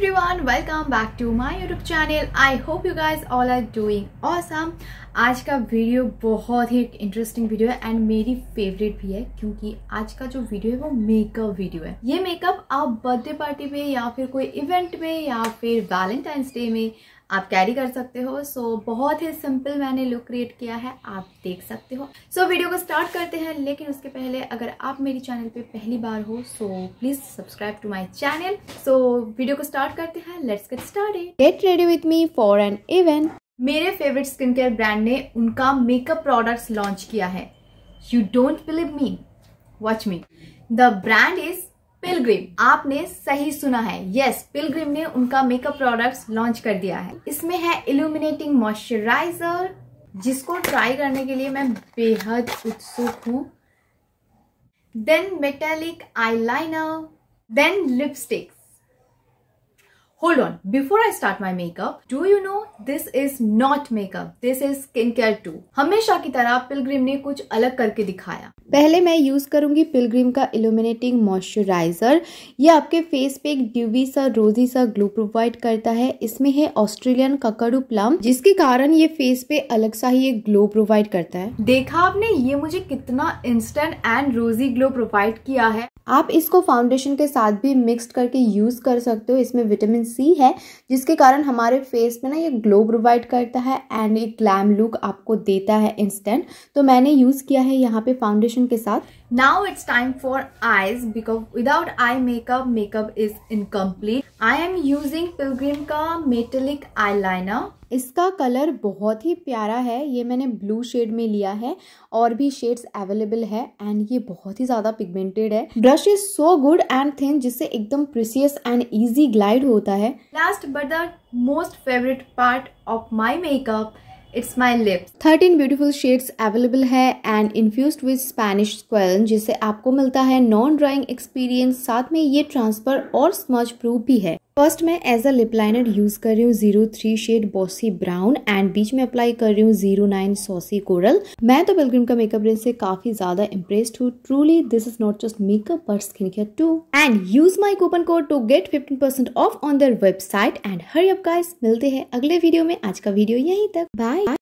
Everyone welcome back to my YouTube channel I hope you guys all are doing awesome आज का video बहुत ही interesting video है and मेरी favourite भी है क्योंकि आज का जो वीडियो है वो मेकअप वीडियो है ये मेकअप आप बर्थडे पार्टी में या फिर कोई इवेंट में या फिर वैलेंटाइंस डे में आप कैरी कर सकते हो सो so, बहुत ही सिंपल मैंने लुक क्रिएट किया है आप देख सकते हो सो so, वीडियो को स्टार्ट करते हैं लेकिन उसके पहले अगर आप मेरी चैनल पे पहली बार हो so please subscribe to my channel so video को स्टार्ट करते हैं let's get start get ready with me for an event मेरे फेवरेट स्किन केयर ब्रांड ने उनका मेकअप प्रोडक्ट्स लॉन्च किया है you don't believe me watch me the brand is Pilgrim आपने सही सुना है यस पिलग्रिम ने उनका मेकअप प्रोडक्ट्स लॉन्च कर दिया है इसमें है इल्यूमिनेटिंग मॉइस्चराइजर जिसको ट्राई करने के लिए मैं बेहद उत्सुक हूँ then metallic liner then lipsticks Hold on, before I start my makeup, do you know this is not makeup, this is skincare too. हमेशा की तरह पिलग्रिम ने कुछ अलग करके दिखाया पहले मैं यूज करूंगी पिलग्रीम का इल्यूमिनेटिंग मॉइस्चराइजर ये आपके फेस पे एक ड्यूवी सा रोजी सा ग्लो प्रोवाइड करता है इसमें है ऑस्ट्रेलियन ककड़ू प्लम जिसके कारण ये फेस पे अलग सा ही एक ग्लो प्रोवाइड करता है देखा आपने ये मुझे कितना instant and rosy glow provide किया है आप इसको फाउंडेशन के साथ भी मिक्सड करके यूज़ कर सकते हो इसमें विटामिन सी है जिसके कारण हमारे फेस में ना ये ग्लो प्रोवाइड करता है एंड एक ग्लैम लुक आपको देता है इंस्टेंट तो मैंने यूज़ किया है यहाँ पे फाउंडेशन के साथ Now it's time for eyes because without eye makeup, makeup is incomplete. I am using Pilgrim का metallic eyeliner. इसका कलर बहुत ही प्यारा है ये मैंने ब्लू शेड में लिया है और भी शेड्स अवेलेबल है एंड ये बहुत ही ज़्यादा पिगमेंटेड है brush is so good and thin जिससे एकदम प्रिसियस एंड इजी ग्लाइड होता है last but the most favourite part of my makeup it's my lip thirteen beautiful shades available है and infuse with Spanish squalane जिसे आपको मिलता है non drawing experience साथ में ये ट्रांसफर और स्मच प्रूफ भी है फर्स्ट मैं as a lip liner use कर रही हूँ zero three shade bossy brown and बीच में अप्लाई कर रही हूँ जीरो नाइन सॉसी कोरल मैं तो बिलग्रिम का मेकअप रेंज से काफ़ी ज़्यादा इम्प्रेस्ड हूँ truly this is not just makeup पर skin care too and use my coupon code to get fifteen percent off on their website and hurry अब guys मिलते हैं अगले वीडियो में आज का वीडियो यहीं तक बाय